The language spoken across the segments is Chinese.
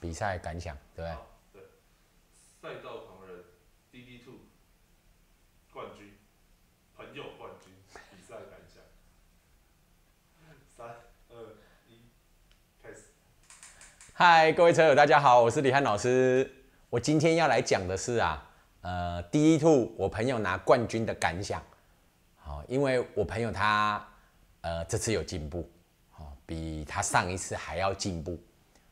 比赛感想，对不对？对，赛道狂人 Two 冠军，朋友冠军比赛感想，三二一，开始。嗨，各位车友，大家好，我是李汉老师。我今天要来讲的是啊，呃，滴滴兔我朋友拿冠军的感想。好，因为我朋友他呃这次有进步，好，比他上一次还要进步。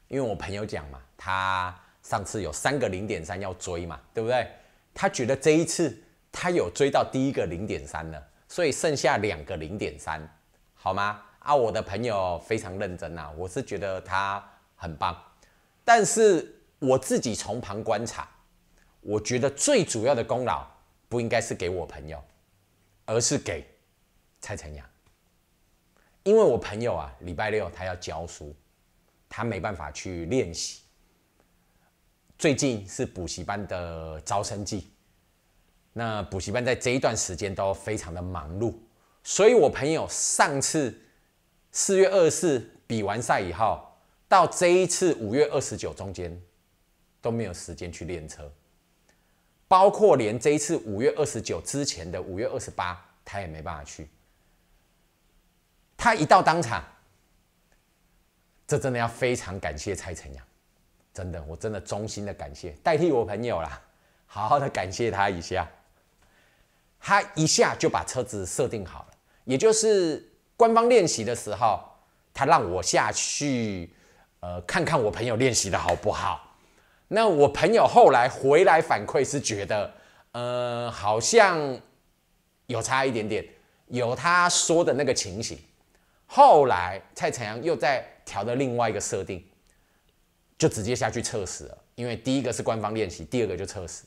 因为我朋友讲嘛，他上次有三个零点三要追嘛，对不对？他觉得这一次他有追到第一个零点三了，所以剩下两个零点三，好吗？啊，我的朋友非常认真啊，我是觉得他很棒，但是我自己从旁观察，我觉得最主要的功劳不应该是给我朋友，而是给蔡成阳，因为我朋友啊，礼拜六他要教书。他没办法去练习。最近是补习班的招生季，那补习班在这一段时间都非常的忙碌，所以我朋友上次四月二十四比完赛以后，到这一次五月二十九中间都没有时间去练车，包括连这一次五月二十九之前的五月二十八，他也没办法去。他一到当场。这真的要非常感谢蔡成阳，真的，我真的衷心的感谢，代替我朋友啦，好好的感谢他一下。他一下就把车子设定好了，也就是官方练习的时候，他让我下去，呃，看看我朋友练习的好不好。那我朋友后来回来反馈是觉得，呃，好像有差一点点，有他说的那个情形。后来蔡成阳又在。调到另外一个设定，就直接下去测试了。因为第一个是官方练习，第二个就测试。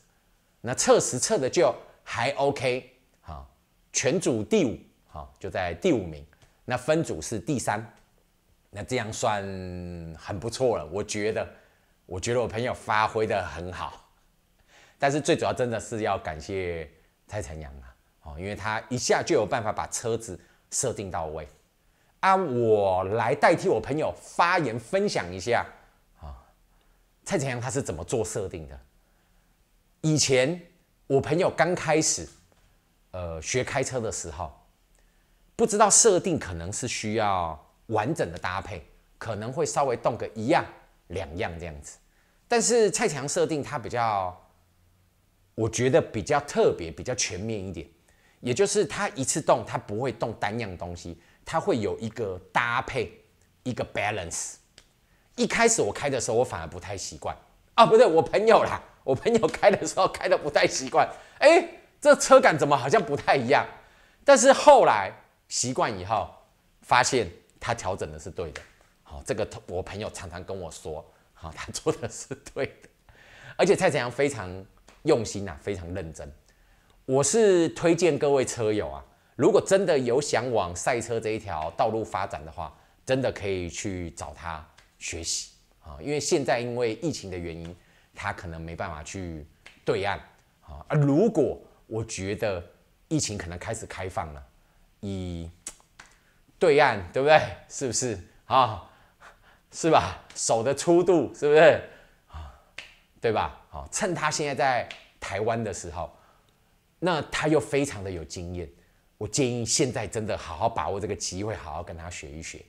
那测试测的就还 OK，好，全组第五，好，就在第五名。那分组是第三，那这样算很不错了。我觉得，我觉得我朋友发挥的很好。但是最主要真的是要感谢蔡成阳啊，哦，因为他一下就有办法把车子设定到位。啊，我来代替我朋友发言分享一下啊，蔡子阳他是怎么做设定的？以前我朋友刚开始呃学开车的时候，不知道设定可能是需要完整的搭配，可能会稍微动个一样两样这样子。但是蔡强设定他比较，我觉得比较特别，比较全面一点，也就是他一次动他不会动单样东西。它会有一个搭配，一个 balance。一开始我开的时候，我反而不太习惯啊，不对，我朋友啦，我朋友开的时候开的不太习惯，哎，这车感怎么好像不太一样？但是后来习惯以后，发现他调整的是对的。好，这个我朋友常常跟我说，好，他做的是对的。而且蔡子阳非常用心啊，非常认真。我是推荐各位车友啊。如果真的有想往赛车这一条道路发展的话，真的可以去找他学习啊！因为现在因为疫情的原因，他可能没办法去对岸啊。而如果我觉得疫情可能开始开放了，以对岸对不对？是不是啊？是吧？手的粗度是不是啊？对吧？好，趁他现在在台湾的时候，那他又非常的有经验。我建议现在真的好好把握这个机会，好好跟他学一学，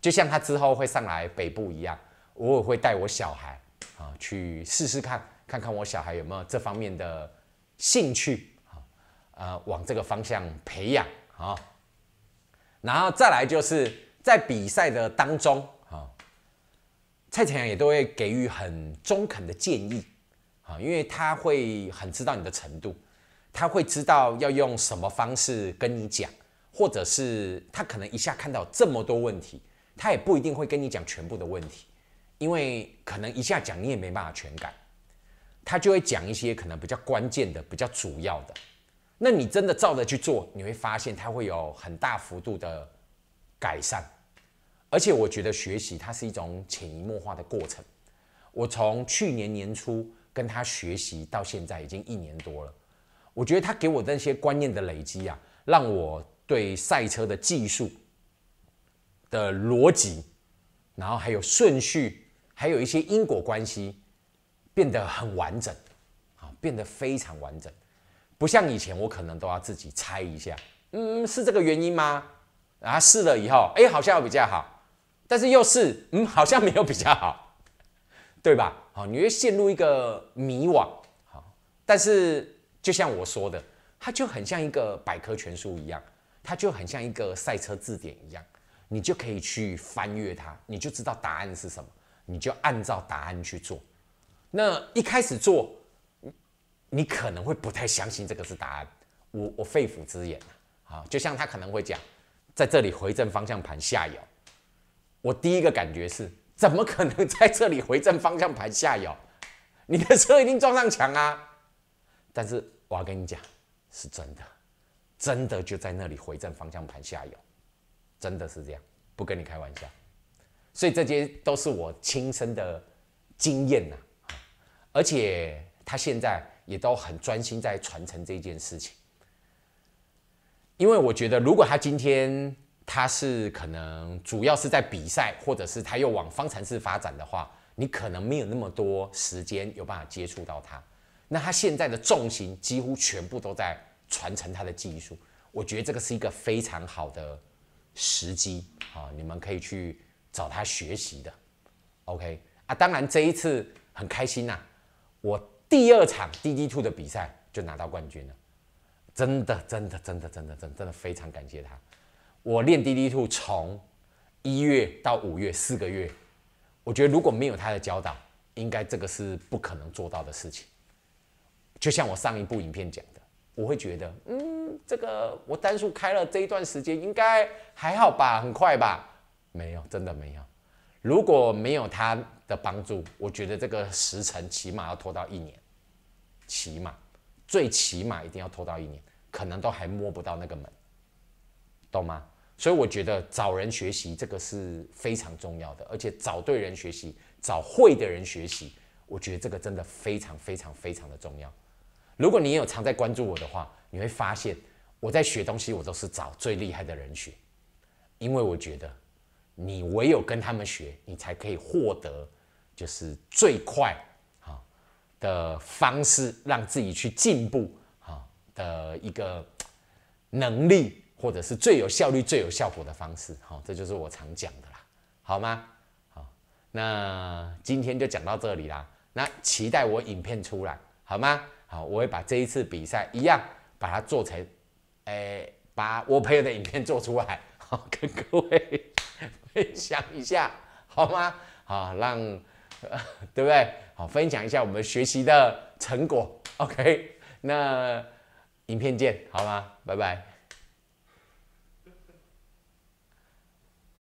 就像他之后会上来北部一样，我会带我小孩啊去试试看看看我小孩有没有这方面的兴趣啊往这个方向培养啊，然后再来就是在比赛的当中啊，蔡启洋也都会给予很中肯的建议啊，因为他会很知道你的程度。他会知道要用什么方式跟你讲，或者是他可能一下看到这么多问题，他也不一定会跟你讲全部的问题，因为可能一下讲你也没办法全改，他就会讲一些可能比较关键的、比较主要的。那你真的照着去做，你会发现他会有很大幅度的改善。而且我觉得学习它是一种潜移默化的过程。我从去年年初跟他学习到现在，已经一年多了。我觉得他给我的那些观念的累积啊，让我对赛车的技术的逻辑，然后还有顺序，还有一些因果关系变得很完整，啊，变得非常完整，不像以前我可能都要自己猜一下，嗯，是这个原因吗？啊，试了以后，哎，好像比较好，但是又试，嗯，好像没有比较好，对吧？好，你会陷入一个迷惘，好，但是。就像我说的，它就很像一个百科全书一样，它就很像一个赛车字典一样，你就可以去翻阅它，你就知道答案是什么，你就按照答案去做。那一开始做，你可能会不太相信这个是答案，我我肺腑之言啊！就像他可能会讲，在这里回正方向盘下摇，我第一个感觉是，怎么可能在这里回正方向盘下摇？你的车已经撞上墙啊！但是。我要跟你讲，是真的，真的就在那里回正方向盘下游，真的是这样，不跟你开玩笑。所以这些都是我亲身的经验呐，而且他现在也都很专心在传承这件事情。因为我觉得，如果他今天他是可能主要是在比赛，或者是他又往方程式发展的话，你可能没有那么多时间有办法接触到他。那他现在的重心几乎全部都在传承他的技术，我觉得这个是一个非常好的时机啊！你们可以去找他学习的。OK 啊，当然这一次很开心呐，我第二场 DD Two 的比赛就拿到冠军了，真的真的真的真的真真的非常感谢他。我练 DD Two 从一月到五月四个月，我觉得如果没有他的教导，应该这个是不可能做到的事情。就像我上一部影片讲的，我会觉得，嗯，这个我单数开了这一段时间，应该还好吧，很快吧？没有，真的没有。如果没有他的帮助，我觉得这个时辰起码要拖到一年，起码最起码一定要拖到一年，可能都还摸不到那个门，懂吗？所以我觉得找人学习这个是非常重要的，而且找对人学习，找会的人学习，我觉得这个真的非常非常非常的重要。如果你有常在关注我的话，你会发现我在学东西，我都是找最厉害的人学，因为我觉得你唯有跟他们学，你才可以获得就是最快啊的方式，让自己去进步啊的一个能力，或者是最有效率、最有效果的方式。好，这就是我常讲的啦，好吗？好，那今天就讲到这里啦，那期待我影片出来，好吗？我会把这一次比赛一样，把它做成，诶，把我朋友的影片做出来，好跟各位分享一下，好吗？好，让，对不对？好，分享一下我们学习的成果，OK？那影片见，好吗？拜拜。